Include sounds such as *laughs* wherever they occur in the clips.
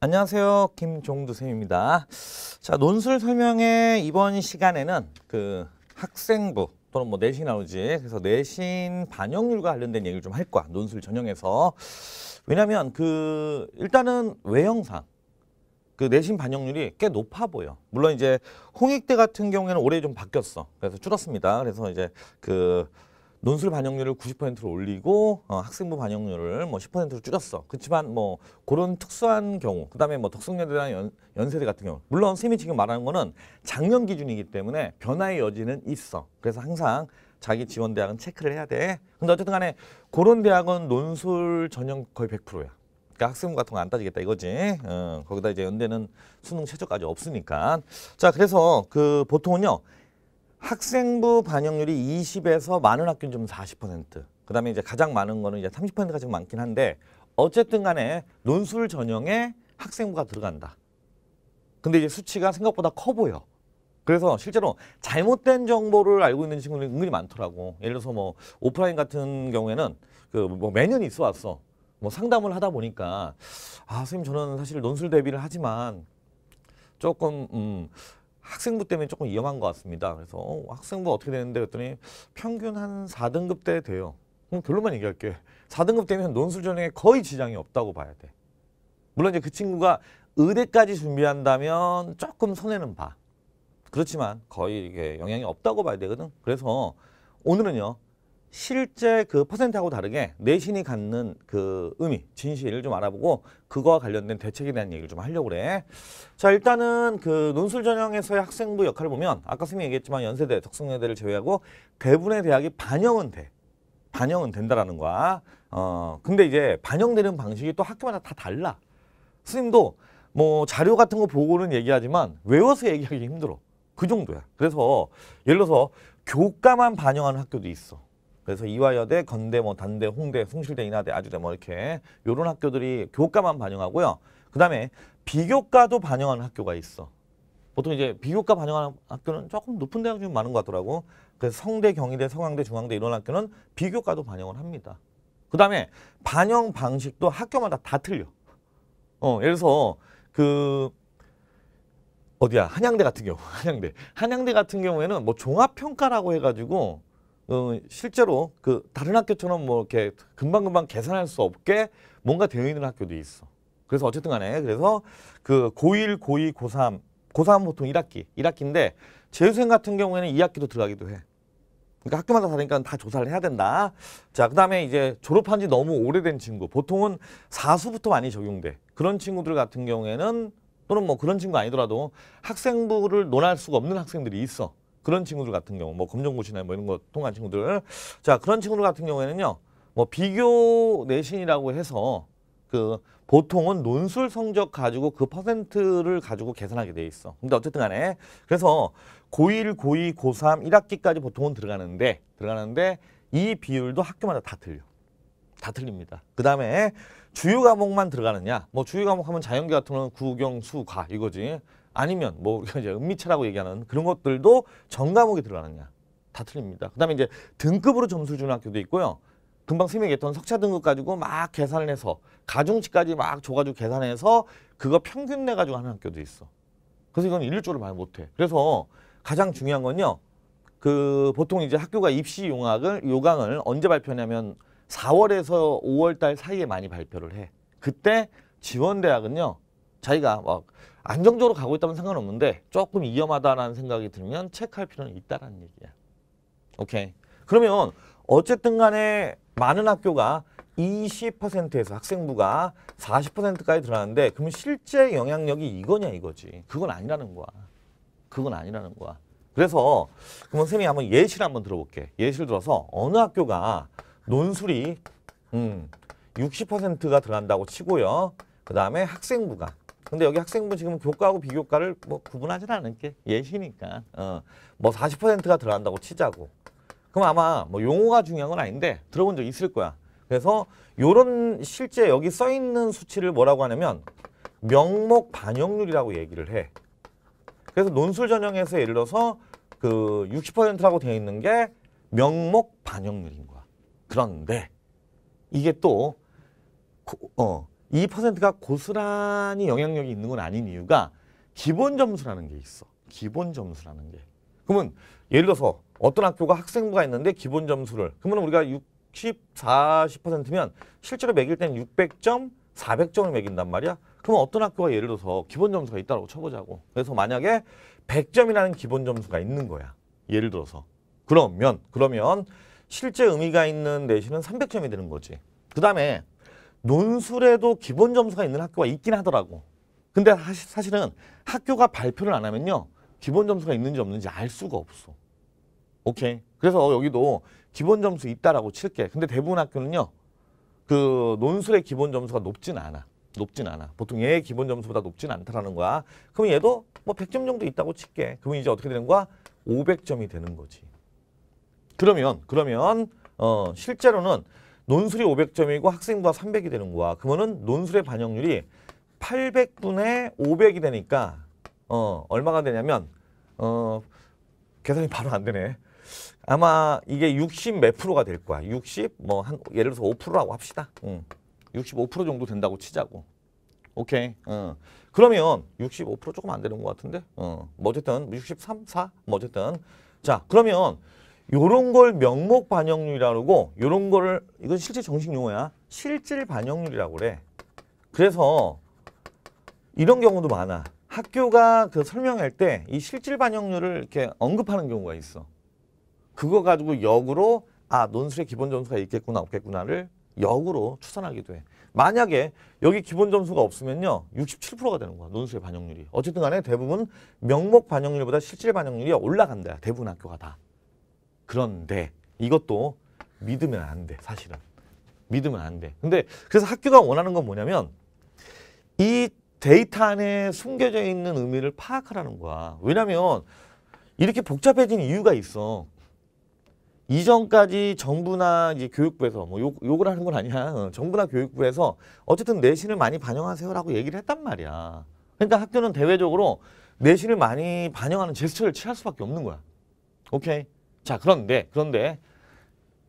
안녕하세요. 김종두 쌤입니다. 자, 논술 설명회 이번 시간에는 그 학생부 또는 뭐 내신 나오지. 그래서 내신 반영률과 관련된 얘기를 좀 할 거야. 논술 전형에서. 왜냐면 그 일단은 외형상 그 내신 반영률이 꽤 높아 보여. 물론 이제 홍익대 같은 경우에는 올해 좀 바뀌었어. 그래서 줄었습니다. 그래서 이제 그 논술 반영률을 90%로 올리고 어, 학생부 반영률을 뭐 10%로 줄였어. 그렇지만 뭐 그런 특수한 경우, 그다음에 뭐 덕성여대나 연, 연세대 같은 경우, 물론 쌤이 지금 말하는 거는 작년 기준이기 때문에 변화의 여지는 있어. 그래서 항상 자기 지원 대학은 체크를 해야 돼. 근데 어쨌든 간에 그런 대학은 논술 전형 거의 100%야. 그러니까 학생부 같은 거 안 따지겠다 이거지. 어, 거기다 이제 연대는 수능 최저까지 없으니까. 자, 그래서 그 보통은요. 학생부 반영률이 20에서 많은 학교는 좀 40%. 그다음에 이제 가장 많은 거는 이제 30%가 지금 많긴 한데 어쨌든 간에 논술 전형에 학생부가 들어간다. 근데 이제 수치가 생각보다 커 보여. 그래서 실제로 잘못된 정보를 알고 있는 친구들이 은근히 많더라고. 예를 들어서 뭐 오프라인 같은 경우에는 그 뭐 매년 있어 왔어. 뭐 상담을 하다 보니까 아 선생님 저는 사실 논술 대비를 하지만 조금 음 학생부 때문에 조금 위험한 것 같습니다. 그래서 어, 학생부 어떻게 되는데 그랬더니 평균 한 4등급 때 돼요. 그럼 결론만 얘기할게. 4등급 되면 논술 전형에 거의 지장이 없다고 봐야 돼. 물론 이제 그 친구가 의대까지 준비한다면 조금 손해는 봐. 그렇지만 거의 이게 영향이 없다고 봐야 되거든. 그래서 오늘은요. 실제 그 퍼센트하고 다르게 내신이 갖는 그 의미, 진실을 좀 알아보고 그거와 관련된 대책에 대한 얘기를 좀 하려고 그래. 자, 일단은 그 논술 전형에서의 학생부 역할을 보면 아까 선생님이 얘기했지만 연세대, 특성여대를 제외하고 대부분의 대학이 반영은 돼. 반영은 된다라는 거야. 어, 근데 이제 반영되는 방식이 또 학교마다 다 달라. 선생님도뭐 자료 같은 거 보고는 얘기하지만 외워서 얘기하기 힘들어. 그 정도야. 그래서 예를 들어서 교과만 반영하는 학교도 있어. 그래서 이화여대, 건대, 뭐 단대, 홍대, 숭실대, 인하대, 아주대 뭐 이렇게 요런 학교들이 교과만 반영하고요. 그다음에 비교과도 반영하는 학교가 있어. 보통 이제 비교과 반영하는 학교는 조금 높은 대학 중 많은 것 같더라고. 그래서 성대, 경희대, 성황대 중앙대 이런 학교는 비교과도 반영을 합니다. 그다음에 반영 방식도 학교마다 다 틀려. 어, 예를 들어서 그 어디야 한양대 같은 경우 *laughs* 한양대 한양대 같은 경우에는 뭐 종합평가라고 해가지고 어, 실제로 그 다른 학교처럼 뭐 이렇게 금방금방 계산할 수 없게 뭔가 되어 있는 학교도 있어. 그래서 어쨌든 간에 그래서 그 고1, 고2, 고3, 고3 보통 1학기, 1학기인데 재수생 같은 경우에는 2학기도 들어가기도 해. 그러니까 학교마다 다르니까 다 조사를 해야 된다. 자, 그다음에 이제 졸업한 지 너무 오래된 친구. 보통은 4수부터 많이 적용돼. 그런 친구들 같은 경우에는 또는 뭐 그런 친구 아니더라도 학생부를 논할 수가 없는 학생들이 있어. 그런 친구들 같은 경우 뭐 검정고시나 뭐 이런 거 통한 친구들 자 그런 친구들 같은 경우에는요 뭐 비교 내신이라고 해서 그 보통은 논술 성적 가지고 그 퍼센트를 가지고 계산하게 돼 있어 근데 어쨌든 간에 그래서 고1고2고3 1학기까지 보통은 들어가는데 들어가는데 이 비율도 학교마다 다 틀려 다 틀립니다 그 다음에 주요 과목만 들어가느냐 뭐 주요 과목 하면 자연계 같은 경우는 국영 수과 이거지 아니면 뭐 우리가 *laughs* 이제 은미체라고 얘기하는 그런 것들도 전 과목에 들어가느냐 다 틀립니다. 그다음에 이제 등급으로 점수 를 주는 학교도 있고요. 금방 선생님이 얘기했던 석차 등급 가지고 막 계산을 해서 가중치까지 막 줘가지고 계산해서 그거 평균 내 가지고 하는 학교도 있어. 그래서 이건 일률적으로 말 못해. 그래서 가장 중요한 건요. 그 보통 이제 학교가 입시 용학을 요강을 언제 발표냐면 4월에서 5월 달 사이에 많이 발표를 해. 그때 지원 대학은요. 자기가 막 안정적으로 가고 있다면 상관없는데 조금 위험하다는 생각이 들면 체크할 필요는 있다라는 얘기야. 오케이. 그러면 어쨌든 간에 많은 학교가 20%에서 학생부가 40%까지 들어가는데 그러면 실제 영향력이 이거냐 이거지. 그건 아니라는 거야. 그건 아니라는 거야. 그래서 그러면 쌤이 한번 예시를 한번 들어볼게. 예시를 들어서 어느 학교가 논술이 음, 60%가 들어간다고 치고요. 그 다음에 학생부가 근데 여기 학생분 지금 교과하고 비교과를 뭐 구분하진 않을 게 예시니까 어, 뭐 40%가 들어간다고 치자고 그럼 아마 뭐 용어가 중요한 건 아닌데 들어본 적 있을 거야 그래서 요런 실제 여기 써 있는 수치를 뭐라고 하냐면 명목 반영률이라고 얘기를 해 그래서 논술 전형에서 예를 들어서 그 60%라고 되어 있는 게 명목 반영률인 거야 그런데 이게 또 어, 2%가 고스란히 영향력이 있는 건 아닌 이유가 기본 점수라는 게 있어. 기본 점수라는 게. 그러면 예를 들어서 어떤 학교가 학생부가 있는데 기본 점수를 그러면 우리가 60, 40%면 실제로 매길 때는 600점, 400점을 매긴단 말이야. 그러면 어떤 학교가 예를 들어서 기본 점수가 있다고 쳐보자고. 그래서 만약에 100점이라는 기본 점수가 있는 거야. 예를 들어서. 그러면 그러면 실제 의미가 있는 내신은 300점이 되는 거지. 그 다음에 논술에도 기본 점수가 있는 학교가 있긴 하더라고. 근데 사실은 학교가 발표를 안 하면요. 기본 점수가 있는지 없는지 알 수가 없어. 오케이. 그래서 여기도 기본 점수 있다라고 칠게. 근데 대부분 학교는요. 그 논술의 기본 점수가 높진 않아. 높진 않아. 보통 얘의 기본 점수보다 높진 않다라는 거야. 그럼 얘도 뭐 100점 정도 있다고 칠게. 그럼 이제 어떻게 되는 거야? 500점이 되는 거지. 그러면 그러면 어 실제로는 논술이 500점이고 학생부가 300이 되는 거야. 그러면 논술의 반영률이 800분의 500이 되니까 어, 얼마가 되냐면 어, 계산이 바로 안 되네. 아마 이게 60 몇 프로가 될 거야. 60 뭐 한 예를 들어서 5%라고 합시다. 응. 65% 정도 된다고 치자고. 오케이. 어. 그러면 65% 조금 안 되는 것 같은데. 어. 뭐 어쨌든 63, 4. 뭐 어쨌든. 자, 그러면 요런 걸 명목 반영률이라고 요런 거를 이건 실제 정식 용어야. 실질 반영률이라고 그래. 그래서 이런 경우도 많아. 학교가 그 설명할 때 이 실질 반영률을 이렇게 언급하는 경우가 있어. 그거 가지고 역으로 아 논술의 기본 점수가 있겠구나 없겠구나를 역으로 추산하기도 해. 만약에 여기 기본 점수가 없으면요. 67%가 되는 거야. 논술의 반영률이. 어쨌든 간에 대부분 명목 반영률보다 실질 반영률이 올라간다. 대부분 학교가 다. 그런데 이것도 믿으면 안 돼, 사실은. 믿으면 안 돼. 근데 그래서 학교가 원하는 건 뭐냐면 이 데이터 안에 숨겨져 있는 의미를 파악하라는 거야. 왜냐면 이렇게 복잡해진 이유가 있어. 이전까지 정부나 이제 교육부에서 뭐 욕, 욕을 하는 건 아니야. 어, 정부나 교육부에서 어쨌든 내신을 많이 반영하세요라고 얘기를 했단 말이야. 그러니까 학교는 대외적으로 내신을 많이 반영하는 제스처를 취할 수밖에 없는 거야. 오케이. 자, 그런데, 그런데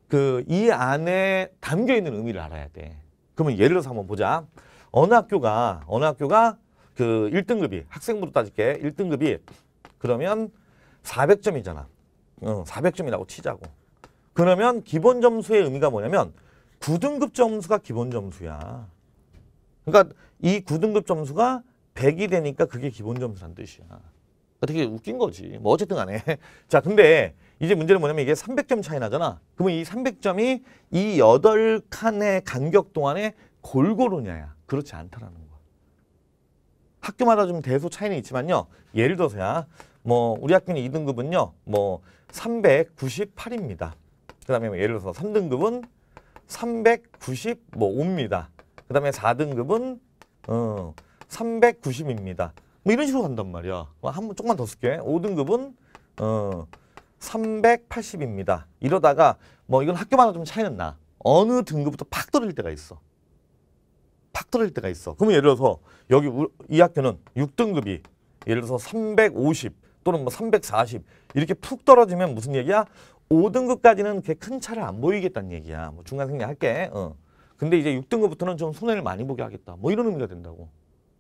그 이 안에 담겨 있는 의미를 알아야 돼. 그러면 예를 들어서 한번 보자. 어느 학교가, 어느 학교가 그 1등급이, 학생부로 따질게. 1등급이 그러면 400점이잖아. 응, 400점이라고 치자고. 그러면 기본 점수의 의미가 뭐냐면 9등급 점수가 기본 점수야. 그러니까 이 9등급 점수가 100이 되니까 그게 기본 점수란 뜻이야. 되게 웃긴 거지. 뭐 어쨌든 간에. *laughs* 자, 근데 이제 문제는 뭐냐면 이게 300점 차이 나잖아. 그러면 이 300점이 이 8칸의 간격 동안에 골고루냐야. 그렇지 않다라는 거야. 학교마다 좀 대소 차이는 있지만요. 예를 들어서야 뭐 우리 학교는 2등급은요. 뭐 398입니다. 그 다음에 뭐 예를 들어서 3등급은 395입니다. 그 다음에 4등급은 어, 390입니다. 뭐 이런 식으로 간단 말이야. 뭐 한번 조금만 더 쓸게. 5등급은 어, 380입니다. 이러다가 뭐 이건 학교마다 좀 차이는 나. 어느 등급부터 팍 떨어질 때가 있어. 팍 떨어질 때가 있어. 그러면 예를 들어서 여기 이 학교는 6등급이 예를 들어서 350 또는 뭐 340 이렇게 푹 떨어지면 무슨 얘기야? 5등급까지는 그게큰 차를 안 보이겠다는 얘기야. 뭐 중간 생략할게. 어. 근데 이제 6등급부터는 좀 손해를 많이 보게 하겠다. 뭐 이런 의미가 된다고.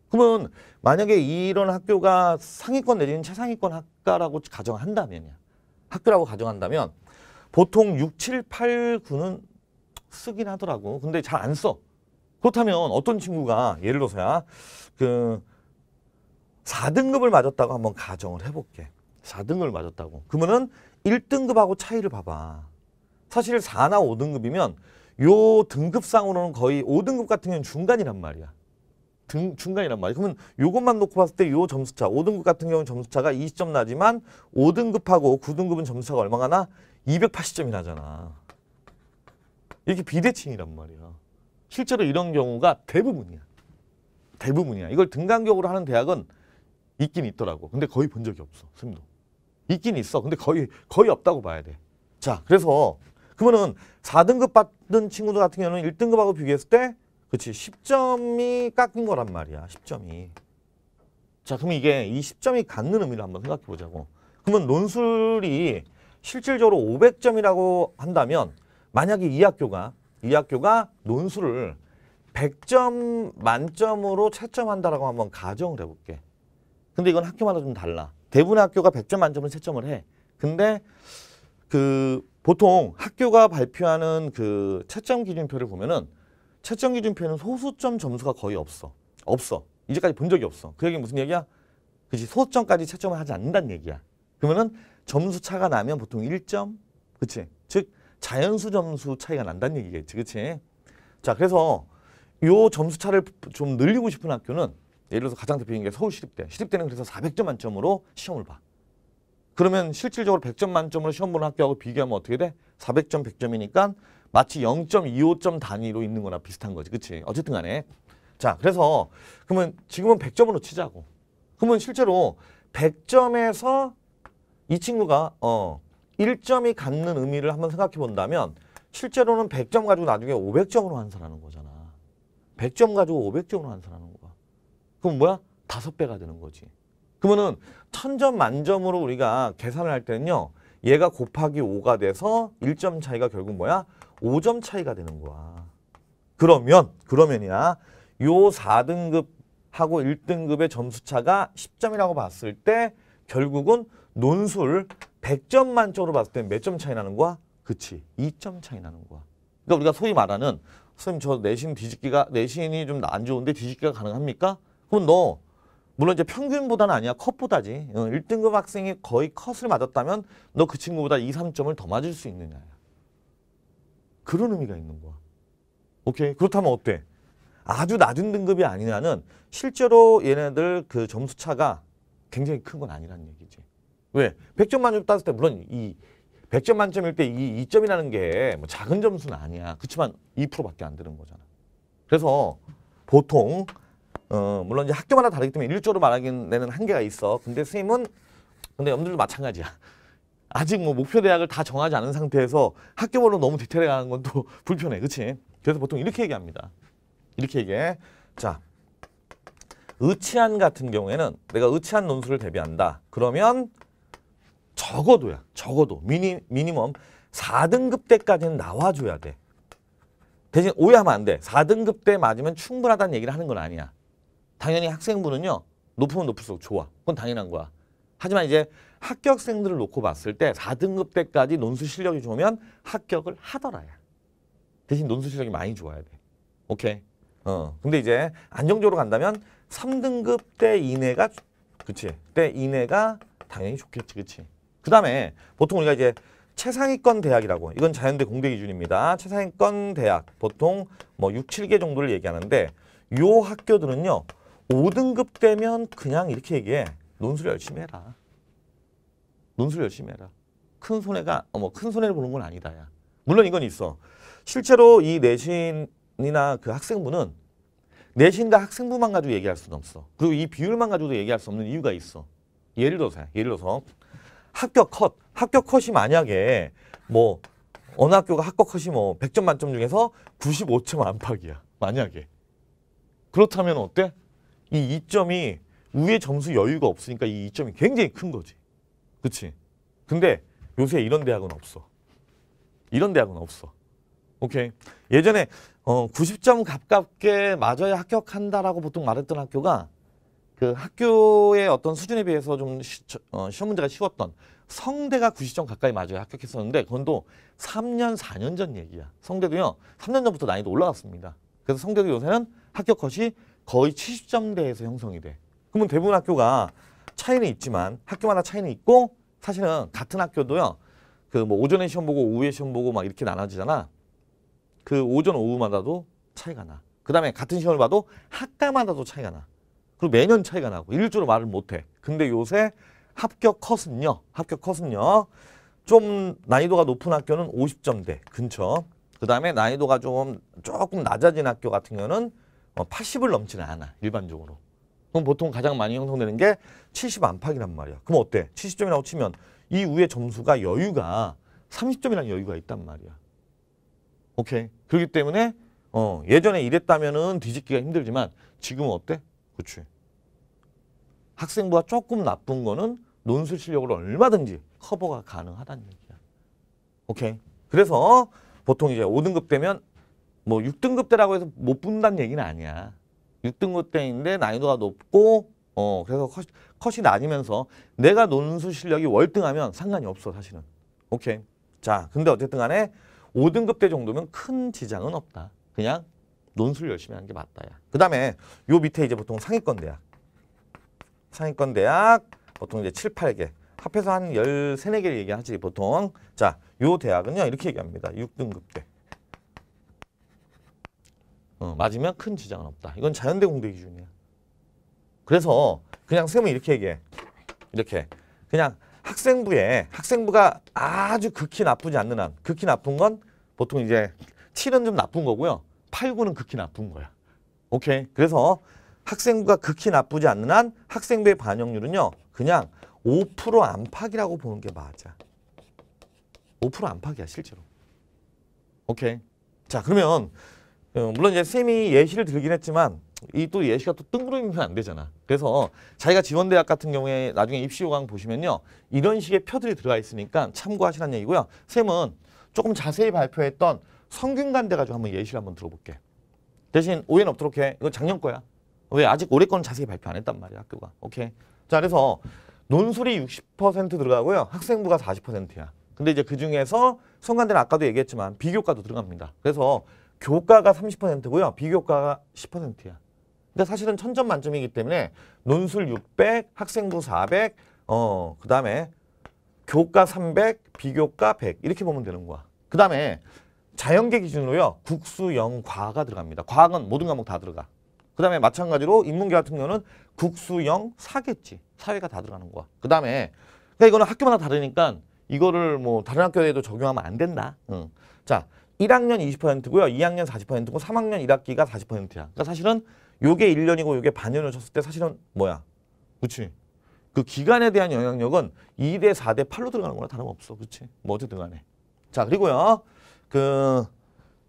그러면 만약에 이런 학교가 상위권 내지는 최상위권 학과라고 가정한다면 학교라고 가정한다면 보통 6, 7, 8, 9는 쓰긴 하더라고. 근데 잘 안 써. 그렇다면 어떤 친구가 예를 들어서야 그 4등급을 맞았다고 한번 가정을 해볼게. 4등급을 맞았다고. 그러면은 1등급하고 차이를 봐봐. 사실 4나 5등급이면 요 등급상으로는 거의 5등급 같은 경우는 중간이란 말이야. 등, 중간이란 말이에요. 그러면 요것만 놓고 봤을 때 요 점수차, 5등급 같은 경우는 점수차가 20점 나지만 5등급하고 9등급은 점수차가 얼마가 나? 280점이 나잖아. 이렇게 비대칭이란 말이야. 실제로 이런 경우가 대부분이야. 대부분이야. 이걸 등간격으로 하는 대학은 있긴 있더라고. 근데 거의 본 적이 없어. 스님도. 있긴 있어. 근데 거의 거의 없다고 봐야 돼. 자, 그래서 그러면은 4등급 받은 친구들 같은 경우는 1등급하고 비교했을 때 그렇지. 10점이 깎인 거란 말이야. 10점이. 자, 그럼 이게 이 10점이 갖는 의미를 한번 생각해 보자고. 그러면 논술이 실질적으로 500점이라고 한다면 만약에 이 학교가 이 학교가 논술을 100점 만점으로 채점한다라고 한번 가정을 해볼게. 근데 이건 학교마다 좀 달라. 대부분 학교가 100점 만점으로 채점을 해. 근데 그 보통 학교가 발표하는 그 채점 기준표를 보면은 채점 기준표에는 소수점 점수가 거의 없어. 없어. 이제까지 본 적이 없어. 그 얘기 무슨 얘기야? 그지 소수점까지 채점을 하지 않는다는 얘기야. 그러면은 점수 차가 나면 보통 1점, 그치? 즉 자연수 점수 차이가 난다는 얘기겠지, 그치? 자, 그래서 요 점수 차를 좀 늘리고 싶은 학교는 예를 들어서 가장 대표적인 게 서울시립대. 시립대는 그래서 400점 만점으로 시험을 봐. 그러면 실질적으로 100점 만점으로 시험 보는 학교하고 비교하면 어떻게 돼? 400점, 100점이니까 마치 0.25점 단위로 있는 거나 비슷한 거지. 그치? 어쨌든 간에. 자, 그래서 그러면 지금은 100점으로 치자고. 그러면 실제로 100점에서 이 친구가 어 1점이 갖는 의미를 한번 생각해 본다면 실제로는 100점 가지고 나중에 500점으로 환산하는 거잖아. 100점 가지고 500점으로 환산하는 거야. 그럼 뭐야? 다섯 배가 되는 거지. 그러면은 천점 만점으로 우리가 계산을 할 때는요. 얘가 곱하기 5가 돼서 1점 차이가 결국 뭐야? 5점 차이가 되는 거야. 그러면 그러면이야. 요 4등급하고 1등급의 점수 차가 10점이라고 봤을 때 결국은 논술 100점 만점으로 봤을 때 몇 점 차이 나는 거야? 그치. 2점 차이 나는 거야. 그러니까 우리가 소위 말하는 선생님 저 내신 뒤집기가 내신이 좀 안 좋은데 뒤집기가 가능합니까? 그럼 너 물론 이제 평균보다는 아니야 컷보다지 1등급 어, 학생이 거의 컷을 맞았다면 너 그 친구보다 2, 3점을 더 맞을 수있느냐 그런 의미가 있는 거야. 오케이? 그렇다면 어때? 아주 낮은 등급이 아니냐는 실제로 얘네들 그 점수 차가 굉장히 큰 건 아니라는 얘기지. 왜? 100점 만점 따졌을 때 물론 이 100점 만점일 때 이 2점이라는 게 뭐 작은 점수는 아니야. 그렇지만 2%밖에 안 되는 거잖아. 그래서 보통 어, 물론 이제 학교마다 다르기 때문에 일조로 말하기는 내는 한계가 있어. 근데 선생님은 근데 염들도 마찬가지야. 아직 뭐 목표 대학을 다 정하지 않은 상태에서 학교별로 너무 디테일에 가는 건 또 *laughs* 불편해. 그치? 그래서 보통 이렇게 얘기합니다. 이렇게 얘기해. 자, 의치한 같은 경우에는 내가 의치한 논술을 대비한다. 그러면 적어도야. 적어도 미니, 미니멈 4등급 때까지는 나와줘야 돼. 대신 오해하면 안 돼. 4등급 때 맞으면 충분하다는 얘기를 하는 건 아니야. 당연히 학생부는요. 높으면 높을수록 좋아. 그건 당연한 거야. 하지만 이제 합격생들을 놓고 봤을 때 4등급 때까지 논술 실력이 좋으면 합격을 하더라야. 대신 논술 실력이 많이 좋아야 돼. 오케이. 어. 근데 이제 안정적으로 간다면 3등급 때 이내가 그치. 때 이내가 당연히 좋겠지. 그치. 그 다음에 보통 우리가 이제 최상위권 대학이라고 이건 자연대 공대 기준입니다. 최상위권 대학 보통 뭐 6, 7개 정도를 얘기하는데 요 학교들은요. 5등급 되면 그냥 이렇게 얘기해. 논술 열심히 해라. 논술 열심히 해라. 큰 손해가 어, 뭐 큰 손해를 보는 건 아니다야. 물론 이건 있어. 실제로 이 내신이나 그 학생부는 내신과 학생부만 가지고 얘기할 수는 없어. 그리고 이 비율만 가지고도 얘기할 수 없는 이유가 있어. 예를 들어서 예를 들어서 합격 컷, 합격 컷이 만약에 뭐 어느 학교가 합격 컷이 뭐 100점 만점 중에서 95점 안팎이야. 만약에. 그렇다면 어때? 이 2점이 위에 점수 여유가 없으니까 이 2점이 굉장히 큰 거지. 그치? 근데 요새 이런 대학은 없어. 이런 대학은 없어. 오케이. 예전에 어 90점 가깝게 맞아야 합격한다라고 보통 말했던 학교가 그 학교의 어떤 수준에 비해서 좀 시, 어, 시험 문제가 쉬웠던 성대가 90점 가까이 맞아야 합격했었는데 그건 또 3년, 4년 전 얘기야. 성대도요. 3년 전부터 난이도 올라갔습니다. 그래서 성대도 요새는 합격 컷이 거의 70점대에서 형성이 돼. 그러면 대부분 학교가 차이는 있지만 학교마다 차이는 있고 사실은 같은 학교도요. 그 뭐 오전에 시험 보고 오후에 시험 보고 막 이렇게 나눠지잖아. 그 오전 오후마다도 차이가 나. 그 다음에 같은 시험을 봐도 학과마다도 차이가 나. 그리고 매년 차이가 나고 일주로 말을 못 해. 근데 요새 합격 컷은요. 합격 컷은요. 좀 난이도가 높은 학교는 50점대 근처. 그 다음에 난이도가 좀 조금 낮아진 학교 같은 경우는 80을 뭐 넘지는 않아 일반적으로. 그럼 보통 가장 많이 형성되는 게 70 안팎이란 말이야. 그럼 어때? 70점이라고 치면 이 위에 점수가 여유가 30점이라는 여유가 있단 말이야. 오케이. 그렇기 때문에 어, 예전에 이랬다면은 뒤집기가 힘들지만 지금은 어때? 그치. 학생부가 조금 나쁜 거는 논술 실력으로 얼마든지 커버가 가능하다는 얘기야. 오케이. 그래서 보통 이제 5등급 되면 뭐 6등급 대라고 해서 못 붙는다는 얘기는 아니야. 6등급대인데 난이도가 높고 어 그래서 컷, 컷이 나뉘면서 내가 논술 실력이 월등하면 상관이 없어 사실은. 오케이. 자 근데 어쨌든 간에 5등급대 정도면 큰 지장은 없다. 그냥 논술 열심히 하는 게 맞다. 야. 그 다음에 요 밑에 이제 보통 상위권 대학. 상위권 대학 보통 이제 7, 8개. 합해서 한 13, 14개를 얘기하지 보통. 자, 요 대학은요. 이렇게 얘기합니다. 6등급 대. 어, 맞으면 큰 지장은 없다. 이건 자연대 공대 기준이야. 그래서 그냥 세면 이렇게 얘기해. 이렇게. 그냥 학생부에 학생부가 아주 극히 나쁘지 않는 한 극히 나쁜 건 보통 이제 7은 좀 나쁜 거고요. 8, 9는 극히 나쁜 거야. 오케이. 그래서 학생부가 극히 나쁘지 않는 한 학생부의 반영률은요. 그냥 5% 안팎이라고 보는 게 맞아. 5% 안팎이야 실제로. 오케이. 자 그러면 어, 물론 이제 쌤이 예시를 들긴 했지만 이 또 예시가 또 뜬구름이면 안 되잖아. 그래서 자기가 지원 대학 같은 경우에 나중에 입시 요강 보시면요. 이런 식의 표들이 들어가 있으니까 참고하시라는 얘기고요. 쌤은 조금 자세히 발표했던 성균관대 가지고 한번 예시를 한번 들어볼게. 대신 오해는 없도록 해. 이거 작년 거야. 왜 아직 올해 건 자세히 발표 안 했단 말이야 학교가. 오케이. 자 그래서 논술이 60% 들어가고요. 학생부가 40%야. 근데 이제 그중에서 성관대는 아까도 얘기했지만 비교과도 들어갑니다. 그래서 교과가 30%고요. 비교과가 10%야. 근데 사실은 천점 만점이기 때문에 논술 600, 학생부 400, 어, 그 다음에 교과 300, 비교과 100 이렇게 보면 되는 거야. 그 다음에 자연계 기준으로요. 국수, 영, 과가 들어갑니다. 과학은 모든 과목 다 들어가. 그 다음에 마찬가지로 인문계 같은 경우는 국수, 영, 사겠지. 사회가 다 들어가는 거야. 그 다음에 그러니까 이거는 학교마다 다르니까 이거를 뭐 다른 학교에도 적용하면 안 된다. 응. 자, 1학년 20%고요. 2학년 40%고 3학년 1학기가 40%야. 그러니까 사실은 요게 1년이고 요게 반년을 쳤을 때 사실은 뭐야? 그치? 그 기간에 대한 영향력은 2대 4대 8로 들어가는 거나 다름없어. 그치? 뭐 어쨌든 간에. 자 그리고요. 그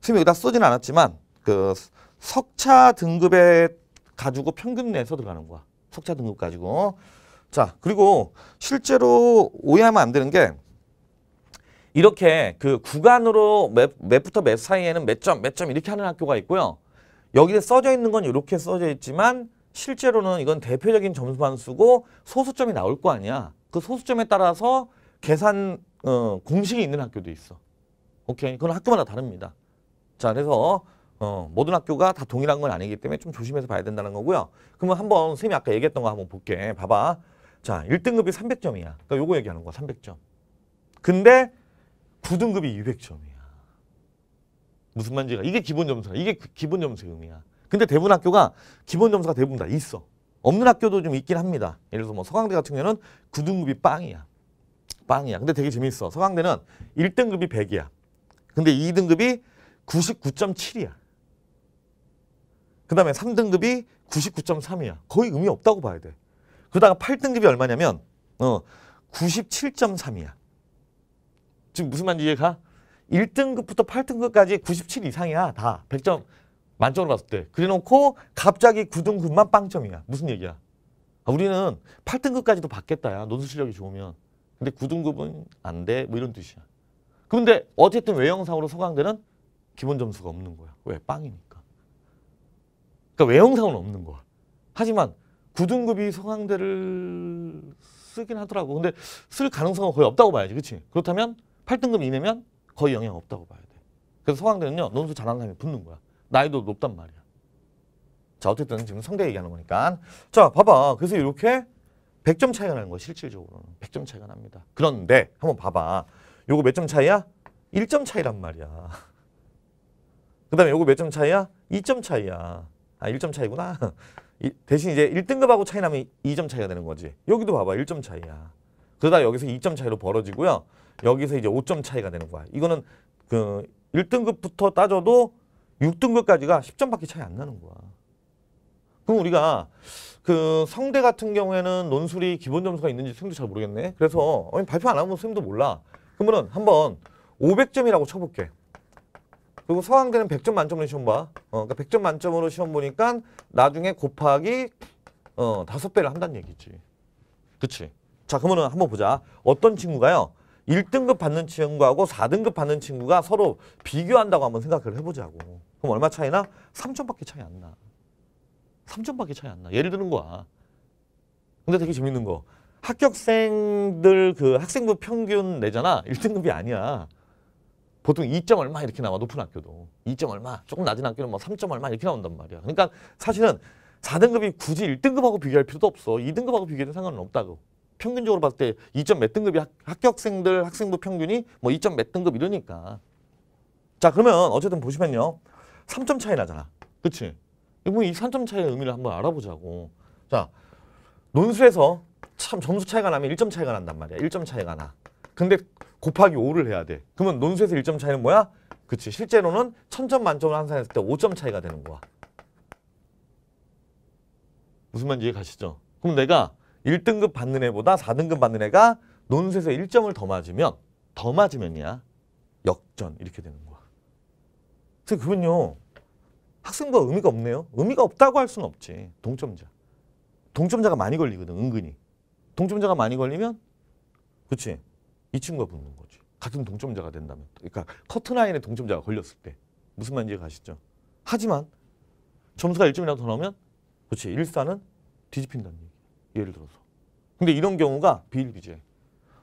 선생님이 여기다 쓰진 않았지만 그 석차 등급에 가지고 평균 내에서 들어가는 거야. 석차 등급 가지고. 자 그리고 실제로 오해하면 안 되는 게 이렇게 그 구간으로 맵, 맵부터 맵 사이에는 몇 점, 몇 점 이렇게 하는 학교가 있고요. 여기에 써져 있는 건 이렇게 써져 있지만 실제로는 이건 대표적인 점수만 쓰고 소수점이 나올 거 아니야. 그 소수점에 따라서 계산 어, 공식이 있는 학교도 있어. 오케이. 그건 학교마다 다릅니다. 자, 그래서 어, 모든 학교가 다 동일한 건 아니기 때문에 좀 조심해서 봐야 된다는 거고요. 그러면 한번 선생님이 아까 얘기했던 거 한번 볼게. 봐봐. 자, 1등급이3 0 0 점이야 그러니까 요거 얘기하는 거야, 0 0점 근데 9등급이 200점이야. 무슨 말인지가 이게 기본 점수야. 이게 그 기본 점수 의미야. 근데 대부분 학교가 기본 점수가 대부분 다 있어. 없는 학교도 좀 있긴 합니다. 예를 들어서 뭐 서강대 같은 경우는 9등급이 빵이야. 빵이야. 근데 되게 재밌어. 서강대는 1등급이 100이야. 근데 2등급이 99.7이야. 그 다음에 3등급이 99.3이야. 거의 의미 없다고 봐야 돼. 그러다가 8등급이 얼마냐면 어 97.3이야. 지금 무슨 말인지 이해가? 1등급부터 8등급까지 97 이상이야 다 100점 만점으로 봤을 때 그래놓고 갑자기 9등급만 빵점이야 무슨 얘기야 아, 우리는 8등급까지도 받겠다 야 논술 실력이 좋으면 근데 9등급은 안 돼 뭐 이런 뜻이야 근데 어쨌든 외형상으로 소강대는 기본 점수가 없는 거야 왜 빵이니까 그러니까 외형상은 없는 거야 하지만 9등급이 소강대를 쓰긴 하더라고 근데 쓸 가능성은 거의 없다고 봐야지 그렇지 그렇다면 8등급 이내면 거의 영향 없다고 봐야 돼. 그래서 서강대는요. 논술 잘하는 사람이 붙는 거야. 나이도 높단 말이야. 자 어쨌든 지금 성대 얘기하는 거니까. 자 봐봐. 그래서 이렇게 100점 차이가 나는 거야. 실질적으로는. 100점 차이가 납니다. 그런데 한번 봐봐. 요거 몇 점 차이야? 1점 차이란 말이야. 그 다음에 요거 몇 점 차이야? 2점 차이야. 아 1점 차이구나. 대신 이제 1등급하고 차이 나면 2점 차이가 되는 거지. 여기도 봐봐. 1점 차이야. 그러다 여기서 2점 차이로 벌어지고요. 여기서 이제 5점 차이가 되는 거야. 이거는 그 1등급부터 따져도 6등급까지가 10점밖에 차이 안 나는 거야. 그럼 우리가 그 성대 같은 경우에는 논술이 기본 점수가 있는지 선생님도 잘 모르겠네. 그래서 아니, 발표 안 하면 선생님도 몰라. 그러면은 한번 500점이라고 쳐볼게. 그리고 서강대는 100점 만점으로 시험 봐. 어, 그러니까 100점 만점으로 시험 보니까 나중에 곱하기 어, 5배를 한다는 얘기지. 그치? 자 그러면 한번 보자. 어떤 친구가요. 1등급 받는 친구하고 4등급 받는 친구가 서로 비교한다고 한번 생각을 해보자고. 그럼 얼마 차이나? 3점밖에 차이 안 나. 3점밖에 차이 안 나. 예를 드는 거야. 근데 되게 재밌는 거. 합격생들 그 학생부 평균 내잖아. 1등급이 아니야. 보통 2점 얼마 이렇게 나와 높은 학교도 2점 얼마 조금 낮은 학교는 뭐 3점 얼마 이렇게 나온단 말이야 그러니까 사실은 4등급이 굳이 1등급하고 비교할 필요도 없어 2등급하고 비교해도 상관은 없다고 평균적으로 봤을 때 2점 몇 등급이 학, 합격생들 학생부 평균이 뭐 2점 몇 등급 이러니까. 자 그러면 어쨌든 보시면요. 3점 차이 나잖아. 그치? 이분이 3점 차이의 의미를 한번 알아보자고. 자 논술에서 참 점수 차이가 나면 1점 차이가 난단 말이야. 1점 차이가 나. 근데 곱하기 5를 해야 돼. 그러면 논술에서 1점 차이는 뭐야? 그치. 실제로는 1000점 만점을 환산했을 때 5점 차이가 되는 거야. 무슨 말인지 이해 가시죠? 그럼 내가 1등급 받는 애보다 4등급 받는 애가 논술에서 1점을 더 맞으면 더 맞으면이야 역전 이렇게 되는 거야. 그래서 그건요 학생과 의미가 없네요. 의미가 없다고 할 수는 없지. 동점자. 동점자가 많이 걸리거든 은근히. 동점자가 많이 걸리면 그치 이 친구가 붙는 거지. 같은 동점자가 된다면 그러니까 커트라인에 동점자가 걸렸을 때 무슨 말인지 가시죠. 하지만 점수가 1점이라도 더 나오면 그렇 1사는 뒤집힌다는 얘기. 예를 들어서. 근데 이런 경우가 비일비재.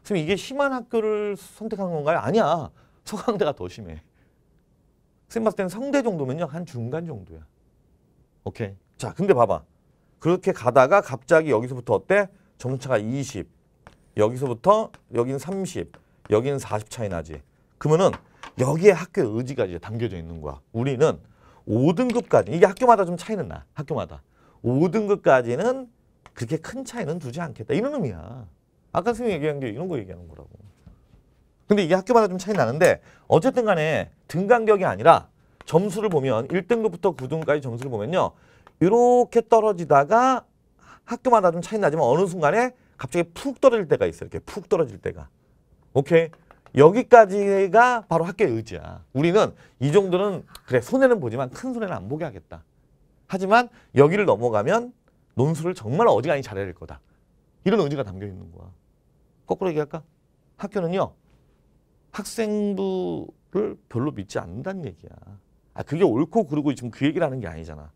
선생님 이게 심한 학교를 선택한 건가요? 아니야. 서강대가 더 심해. 선생님 봤을 때는 성대 정도면요. 한 중간 정도야. 오케이. 자, 근데 봐봐. 그렇게 가다가 갑자기 여기서부터 어때? 점차가 20. 여기서부터 여긴 30. 여기40 차이 나지. 그러면은 여기에 학교의 의지가 이제 담겨져 있는 거야. 우리는 5등급까지 이게 학교마다 좀 차이는 나. 학교마다. 5등급까지는 그렇게 큰 차이는 두지 않겠다. 이런 의미야. 아까 선생님이 얘기한 게 이런 거 얘기하는 거라고. 근데 이게 학교마다 좀 차이 나는데 어쨌든 간에 등 간격이 아니라 점수를 보면 1등급부터 9등까지 급 점수를 보면요. 이렇게 떨어지다가 학교마다 좀 차이 나지만 어느 순간에 갑자기 푹 떨어질 때가 있어요. 이렇게 푹 떨어질 때가. 오케이? 여기까지가 바로 학교의 의지야. 우리는 이 정도는 그래 손해는 보지만 큰 손해는 안 보게 하겠다. 하지만 여기를 넘어가면 논술을 정말 어지간히 잘해야 될 거다. 이런 의지가 담겨 있는 거야. 거꾸로 얘기할까? 학교는요. 학생부를 별로 믿지 않는다는 얘기야. 아, 그게 옳고 그르고 지금 그 얘기를 하는 게 아니잖아.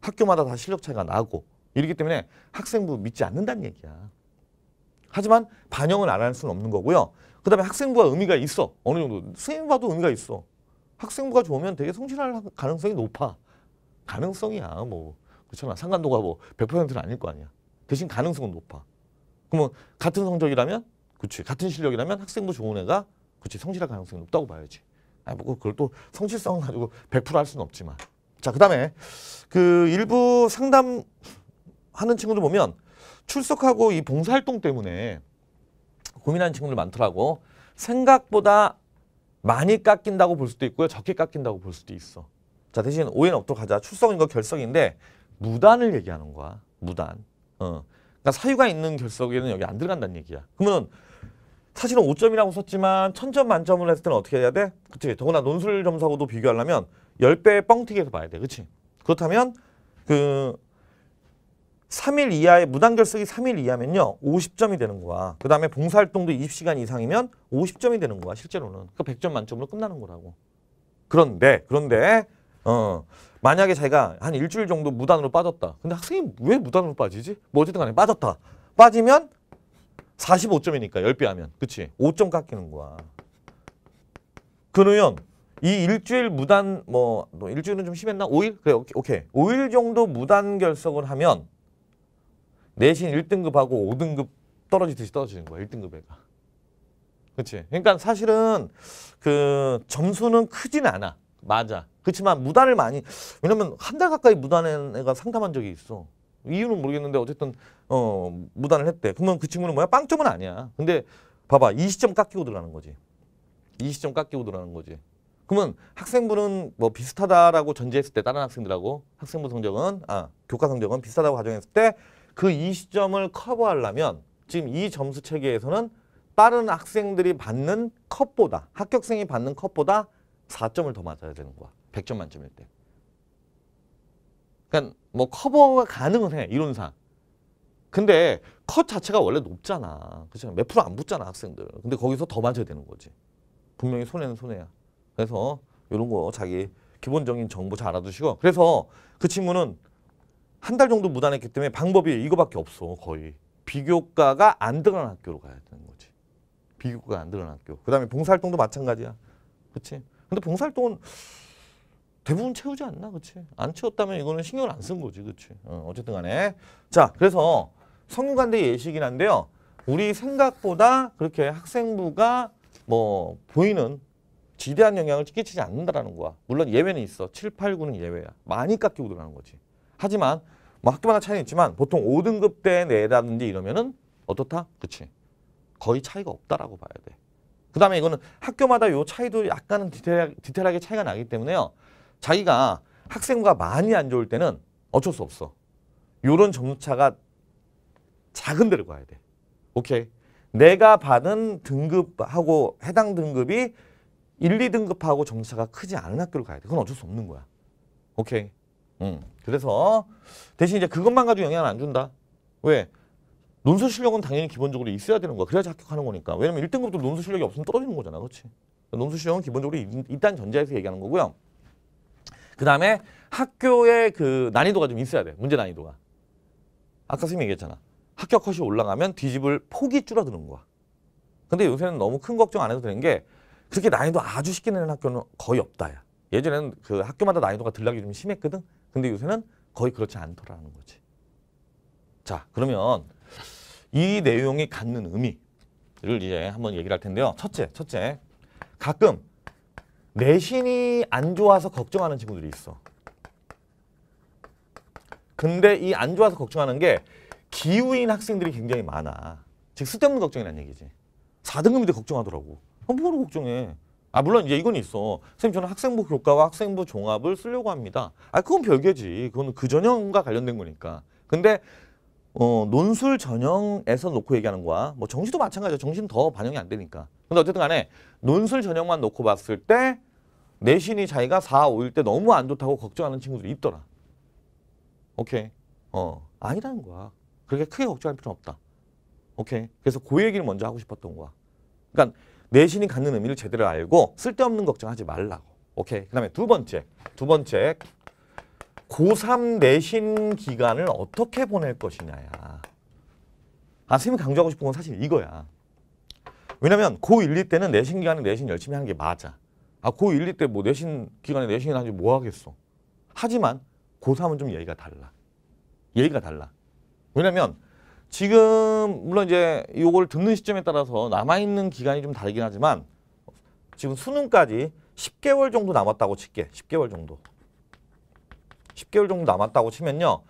학교마다 다 실력 차이가 나고 이렇기 때문에 학생부 믿지 않는다는 얘기야. 하지만 반영을안 할 수는 없는 거고요. 그 다음에 학생부가 의미가 있어. 어느 정도. 선생님과도 의미가 있어. 학생부가 좋으면 되게 성실할 가능성이 높아. 가능성이야. 뭐 그렇잖아. 상관도가뭐 100%는 아닐 거 아니야. 대신 가능성은 높아. 그러면 같은 성적이라면 그치 같은 실력이라면 학생부 좋은 애가 그치 성실할 가능성이 높다고 봐야지. 아, 뭐 그걸 또 성실성 가지고 100%할 수는 없지만. 자, 그다음에 그 일부 상담 하는 친구들 보면 출석하고 이 봉사활동 때문에 고민하는 친구들 많더라고. 생각보다 많이 깎인다고 볼 수도 있고요. 적게 깎인다고 볼 수도 있어. 자, 대신 오해는 없도록 하자. 출석인 거 결석인데 무단을 얘기하는 거야. 무단. 어. 그러니까 사유가 있는 결석에는 여기 안 들어간다는 얘기야. 그러면 사실은 5점이라고 썼지만 천 점 만점을 했을 때는 어떻게 해야 돼? 그치. 더구나 논술 점수하고도 비교하려면 10배 뻥튀기해서 봐야 돼. 그치. 그렇다면 그 3일 이하의 무단결석이 3일 이하면요. 50점이 되는 거야. 그 다음에 봉사활동도 20시간 이상이면 50점이 되는 거야. 실제로는. 그 그러니까 100점 만점으로 끝나는 거라고. 그런데 그런데 어. 만약에 제가 한 일주일 정도 무단으로 빠졌다. 근데 학생이 왜 무단으로 빠지지? 뭐 어쨌든 간에 빠졌다. 빠지면 45점이니까 10배 하면. 그치? 5점 깎이는 거야. 그러면 이 일주일 무단 뭐, 뭐 일주일은 좀 심했나? 5일? 그래 오케이. 오 5일 정도 무단 결석을 하면 내신 1등급하고 5등급 떨어지듯이 떨어지는 거야. 1등급 애가. 그치? 그러니까 사실은 그 점수는 크진 않아. 맞아. 그렇지만 무단을 많이 왜냐면 한 달 가까이 무단한 애가 상담한 적이 있어. 이유는 모르겠는데 어쨌든 어 무단을 했대. 그러면 그 친구는 뭐야? 빵점은 아니야. 근데 봐봐. 이시점 깎이고 들어가는 거지. 이시점 깎이고 들어가는 거지. 그러면 학생부는 뭐 비슷하다라고 전제했을 때 다른 학생들하고 학생부 성적은 아 교과 성적은 비슷하다고 가정했을 때 그 이시점을 커버하려면 지금 이 점수 체계에서는 다른 학생들이 받는 컵보다 합격생이 받는 컵보다 4점을 더 맞아야 되는 거야. 100점 만점일 때. 그러니까 뭐 커버가 가능은 해 이론상. 근데 컷 자체가 원래 높잖아. 그죠? 몇 프로 안 붙잖아 학생들. 근데 거기서 더 맞아야 되는 거지. 분명히 손해는 손해야. 그래서 이런 거 자기 기본적인 정보 잘 알아두시고 그래서 그 친구는 한 달 정도 무단했기 때문에 방법이 이거밖에 없어 거의. 비교과가 안 들어간 학교로 가야 되는 거지. 비교과가 안 들어간 학교. 그 다음에 봉사활동도 마찬가지야. 그치? 근데 봉사활동은 대부분 채우지 않나 그치? 안 채웠다면 이거는 신경을 안 쓴 거지 그치? 어, 어쨌든 간에 자 그래서 성균관대 예시긴 한데요 우리 생각보다 그렇게 학생부가 뭐 보이는 지대한 영향을 끼치지 않는다라는 거야 물론 예외는 있어 7, 8, 9는 예외야 많이 깎이고 들어가는 거지 하지만 뭐 학교마다 차이는 있지만 보통 5등급 대내라든지 이러면은 어떻다? 그치? 거의 차이가 없다라고 봐야 돼그 다음에 이거는 학교마다 요 차이도 약간은 디테일하게 차이가 나기 때문에요 자기가 학생부가 많이 안 좋을 때는 어쩔 수 없어. 요런 점수차가 작은 데로 가야 돼. 오케이. 내가 받은 등급하고 해당 등급이 1, 2등급하고 점수차가 크지 않은 학교를 가야 돼. 그건 어쩔 수 없는 거야. 오케이. 음. 그래서 대신 이제 그것만 가지고 영향을 안 준다. 왜? 논술 실력은 당연히 기본적으로 있어야 되는 거야. 그래야지 합격하는 거니까. 왜냐면 1등급도 논술 실력이 없으면 떨어지는 거잖아. 그렇지? 논술 실력은 기본적으로 일단 전제에서 얘기하는 거고요. 그 다음에 학교의 그 난이도가 좀 있어야 돼. 문제 난이도가. 아까 선생님이 얘기했잖아. 학교 컷이 올라가면 뒤집을 폭이 줄어드는 거야. 근데 요새는 너무 큰 걱정 안 해도 되는 게 그렇게 난이도 아주 쉽게 내는 학교는 거의 없다. 야. 예전에는 그 학교마다 난이도가 들락이 좀 심했거든. 근데 요새는 거의 그렇지 않더라는 거지. 자, 그러면 이 내용이 갖는 의미를 이제 한번 얘기를 할 텐데요. 첫째, 첫째. 가끔 내신이 안 좋아서 걱정하는 친구들이 있어. 근데 이 안 좋아서 걱정하는 게 기우인 학생들이 굉장히 많아. 즉 쓸데없는 걱정이란 얘기지. 4등급인데 걱정하더라고. 아, 뭐로 걱정해. 아 물론 이제 이건 있어. 선생님 저는 학생부 교과와 학생부 종합을 쓰려고 합니다. 아 그건 별개지. 그건 그 전형과 관련된 거니까. 근데 어, 논술 전형에서 놓고 얘기하는 거야. 뭐 정시도 마찬가지야. 정시는더 반영이 안 되니까. 근데 어쨌든 간에 논술 전형만 놓고 봤을 때 내신이 자기가 4, 5일 때 너무 안 좋다고 걱정하는 친구들이 있더라. 오케이. 어, 아니라는 거야. 그렇게 크게 걱정할 필요는 없다. 오케이. 그래서 그 얘기를 먼저 하고 싶었던 거야. 그러니까 내신이 갖는 의미를 제대로 알고 쓸데없는 걱정하지 말라고. 오케이. 그다음에 두 번째. 두 번째. 고3 내신 기간을 어떻게 보낼 것이냐야. 아, 선생님이 강조하고 싶은 건 사실 이거야. 왜냐면 고1, 2때는 내신 기간에 내신 열심히 하는 게 맞아. 아, 고1, 2때 뭐 내신 기간에 내신 하지 뭐 하겠어. 하지만 고3은 좀 얘기가 달라. 얘기가 달라. 왜냐면 지금 물론 이제 요걸 듣는 시점에 따라서 남아있는 기간이 좀 다르긴 하지만 지금 수능까지 10개월 정도 남았다고 칠게. 10개월 정도. 10개월 정도 남았다고 치면요.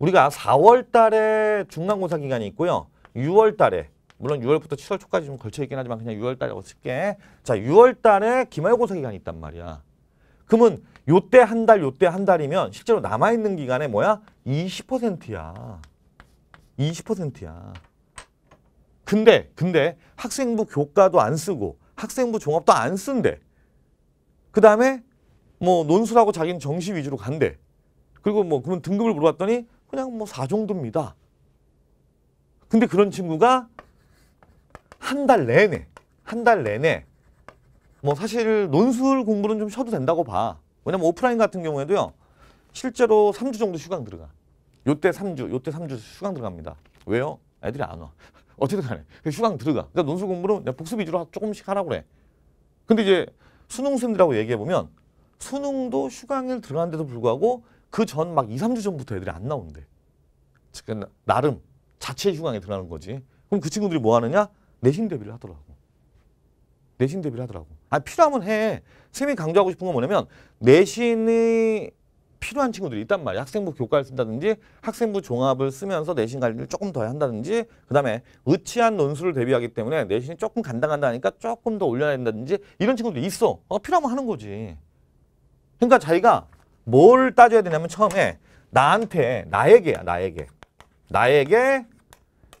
우리가 4월 달에 중간고사 기간이 있고요. 6월 달에 물론 6월부터 7월 초까지 좀 걸쳐 있긴 하지만 그냥 6월 달에어고게 자, 6월 달에 기말고사 기간이 있단 말이야. 그러면 요때 한 달, 요때 한 달이면 실제로 남아 있는 기간에 뭐야? 20%야. 20%야. 근데 근데 학생부 교과도 안 쓰고 학생부 종합도 안 쓴대. 그다음에 뭐 논술하고 자기는 정시 위주로 간대. 그리고 뭐 그러면 등급을 물어봤더니 그냥 뭐 4 정도입니다. 근데 그런 친구가 한달 내내 한 달 내내 뭐 사실 논술 공부는 좀 쉬어도 된다고 봐. 왜냐면 오프라인 같은 경우에도요. 실제로 3주 정도 휴강 들어가. 요때 3주, 요때 3주 휴강 들어갑니다. 왜요? 애들이 안 와. *laughs* 어쨌든 간에 휴강 들어가. 그러니까 논술 공부는 복습 위주로 조금씩 하라고 그래. 근데 이제 수능생들하고 얘기해보면 수능도 휴강일 들어간데도 불구하고 그 전 막 2, 3주 전부터 애들이 안 나오는데. 그 나름 자체 휴강에 들어가는 거지. 그럼 그 친구들이 뭐 하느냐? 내신 대비를 하더라고. 내신 대비를 하더라고. 아 필요하면 해. 쌤이 강조하고 싶은 건 뭐냐면 내신이 필요한 친구들이 있단 말이야. 학생부 교과를 쓴다든지 학생부 종합을 쓰면서 내신 관리를 조금 더 한다든지 그다음에 의치한 논술을 대비하기 때문에 내신이 조금 간당간다 하니까 조금 더 올려야 된다든지 이런 친구들이 있어. 어, 필요하면 하는 거지. 그러니까 자기가 뭘 따져야 되냐면 처음에 나한테 나에게야 나에게 나에게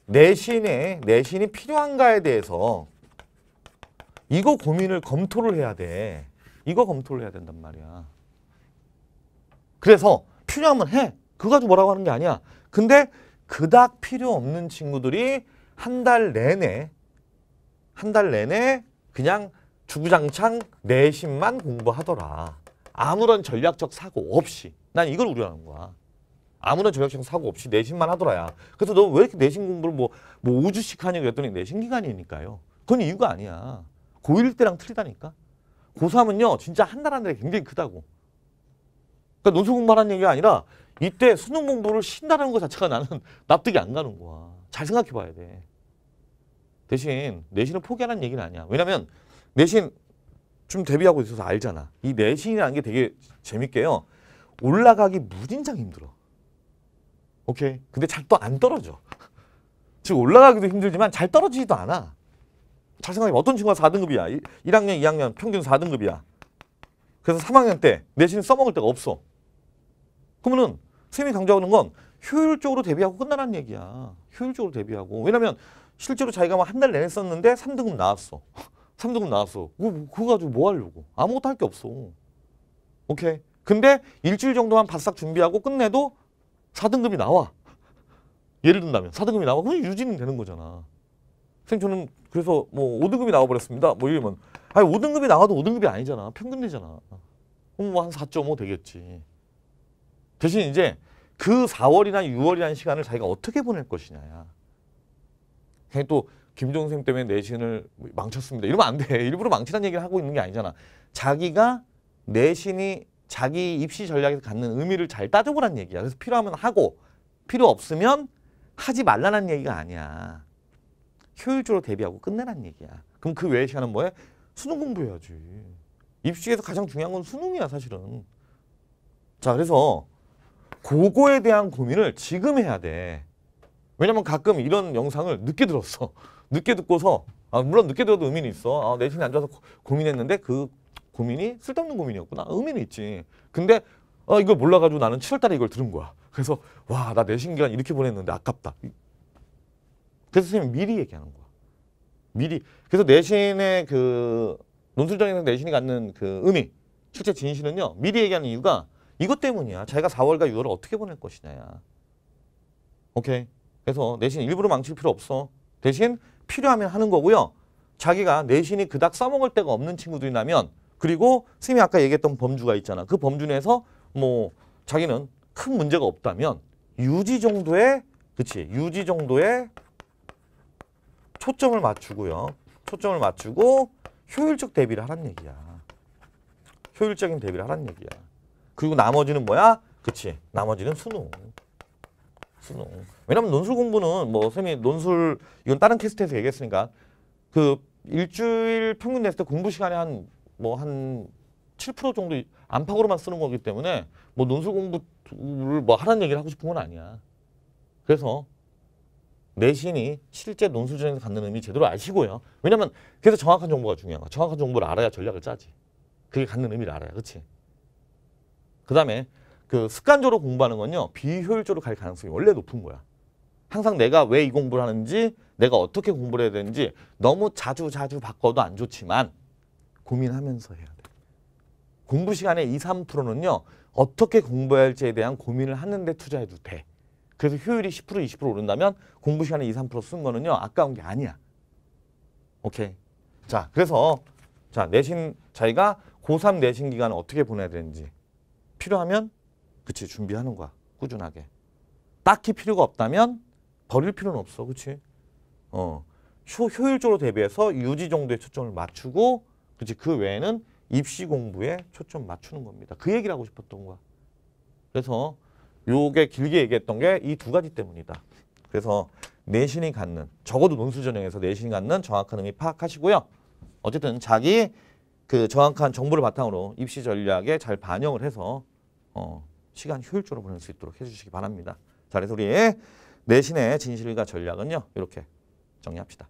내신에 내신이 필요한가에 대해서 이거 고민을 검토를 해야 돼. 이거 검토를 해야 된단 말이야. 그래서 필요하면 해. 그거 가지고 뭐라고 하는 게 아니야. 근데 그닥 필요 없는 친구들이 한 달 내내 한 달 내내 그냥 주구장창 내신만 공부하더라. 아무런 전략적 사고 없이. 난 이걸 우려하는 거야. 아무런 전략적 사고 없이 내신만 하더라야. 그래서 너 왜 이렇게 내신 공부를 뭐, 뭐 5주씩 하냐 그랬더니 내신 기간이니까요. 그건 이유가 아니야. 고1 때랑 틀리다니까. 고3은요, 진짜 한 달 한 달이 굉장히 크다고. 그러니까 논술 공부하는 얘기가 아니라 이때 수능 공부를 쉰다는 것 자체가 나는 *laughs* 납득이 안 가는 거야. 잘 생각해 봐야 돼. 대신 내신을 포기하라는 얘기는 아니야. 왜냐면 내신 좀 대비하고 있어서 알잖아. 이 내신이라는 게 되게 재밌게요. 올라가기 무진장 힘들어. 오케이. 근데 잘 또 안 떨어져. 지금 올라가기도 힘들지만 잘 떨어지지도 않아. 잘생각해 어떤 친구가 4등급이야. 1학년, 2학년 평균 4등급이야. 그래서 3학년 때내신 써먹을 데가 없어. 그러면은 선생님이 강조하는 건 효율적으로 대비하고 끝나라는 얘기야. 효율적으로 대비하고. 왜냐면 실제로 자기가 막 한달 뭐 내내 썼는데 3등급 나왔어. 3등급 *laughs* 나왔어. 그거, 그거 가지고 뭐 하려고. 아무것도 할 게 없어. 오케이. 근데 일주일 정도만 바싹 준비하고 끝내도 4등급이 나와. 예를 든다면 4등급이 나와. 그냥 유지는 되는 거잖아. 생님 저는 그래서 뭐 5등급이 나와버렸습니다. 뭐 이러면 아니 5등급이 나와도 5등급이 아니잖아. 평균되잖아 그럼 뭐한 4.5 되겠지. 대신 이제 그 4월이나 6월이라는 시간을 자기가 어떻게 보낼 것이냐야. 그냥 또 김종생 때문에 내신을 망쳤습니다. 이러면 안 돼. *laughs* 일부러 망치는 라 얘기를 하고 있는 게 아니잖아. 자기가 내신이 자기 입시 전략에서 갖는 의미를 잘 따져보란 얘기야. 그래서 필요하면 하고 필요 없으면 하지 말라는 얘기가 아니야. 효율적으로 대비하고 끝내란 얘기야. 그럼 그 외의 시간은 뭐해? 수능 공부해야지. 입시에서 가장 중요한 건 수능이야 사실은. 자 그래서 고거에 대한 고민을 지금 해야 돼. 왜냐면 가끔 이런 영상을 늦게 들었어. 늦게 듣고서 아, 물론 늦게 들어도 의미는 있어. 아, 내 신이 안 좋아서 고, 민했는데그 고민이 쓸데없는 고민이었구나. 의미는 있지. 근데 어, 이걸 몰라가지고 나는 7월달에 이걸 들은 거야. 그래서 와, 나 내신 기간 이렇게 보냈는데 아깝다. 그래서 선생님 이 미리 얘기하는 거야. 미리. 그래서 내신의 그 논술정에서 내신이 갖는 그 의미, 실제 진실은요. 미리 얘기하는 이유가 이것 때문이야. 자기가 4월과 6월을 어떻게 보낼 것이냐야. 오케이. 그래서 내신 일부러 망칠 필요 없어. 대신 필요하면 하는 거고요. 자기가 내신이 그닥 써먹을 데가 없는 친구들이라면 그리고 선생님이 아까 얘기했던 범주가 있잖아. 그 범주 내에서 뭐 자기는 큰 문제가 없다면 유지 정도의 그치 유지 정도의 초점을 맞추고요. 초점을 맞추고 효율적 대비를 하란 얘기야. 효율적인 대비를 하란 얘기야. 그리고 나머지는 뭐야? 그치. 나머지는 수능. 수능. 왜냐면 논술 공부는 뭐 선생님이 논술 이건 다른 캐스트에서 얘기했으니까 그 일주일 평균 냈을 때 공부 시간이 한 뭐한7% 정도 안팎으로만 쓰는 거기 때문에 뭐 논술 공부를 뭐 하라는 얘기를 하고 싶은 건 아니야. 그래서 내신이 실제 논술전에서 갖는 의미 제대로 아시고요. 왜냐면 그래서 정확한 정보가 중요한 거야. 정확한 정보를 알아야 전략을 짜지. 그게 갖는 의미를 알아야. 그렇지? 그다음에 그 습관적으로 공부하는 건요. 비효율적으로 갈 가능성이 원래 높은 거야. 항상 내가 왜 이 공부를 하는지 내가 어떻게 공부를 해야 되는지 너무 자주 자주 바꿔도 안 좋지만 고민하면서 해야 돼 공부 시간에 2, 3%는요. 어떻게 공부 할지에 대한 고민을 하는데 투자해도 돼. 그래서 효율이 10% 20% 오른다면 공부 시간에 2, 3%쓴 거는요. 아까운 게 아니야. 오케이. 자, 그래서 자, 내신 자기가 고3 내신 기간을 어떻게 보내야 되는지 필요하면 그치 준비하는 거야. 꾸준하게. 딱히 필요가 없다면 버릴 필요는 없어. 그치? 어. 효율적으로 대비해서 유지 정도의 초점을 맞추고 그렇지 그 외에는 입시 공부에 초점 맞추는 겁니다. 그 얘기를 하고 싶었던 거야. 그래서 요게 길게 얘기했던 게 이 두 가지 때문이다. 그래서 내신이 갖는 적어도 논술 전형에서 내신이 갖는 정확한 의미 파악하시고요. 어쨌든 자기 그 정확한 정보를 바탕으로 입시 전략에 잘 반영을 해서 어, 시간 효율적으로 보낼 수 있도록 해주시기 바랍니다. 자, 그래서 우리 내신의 진실과 전략은요. 이렇게 정리합시다.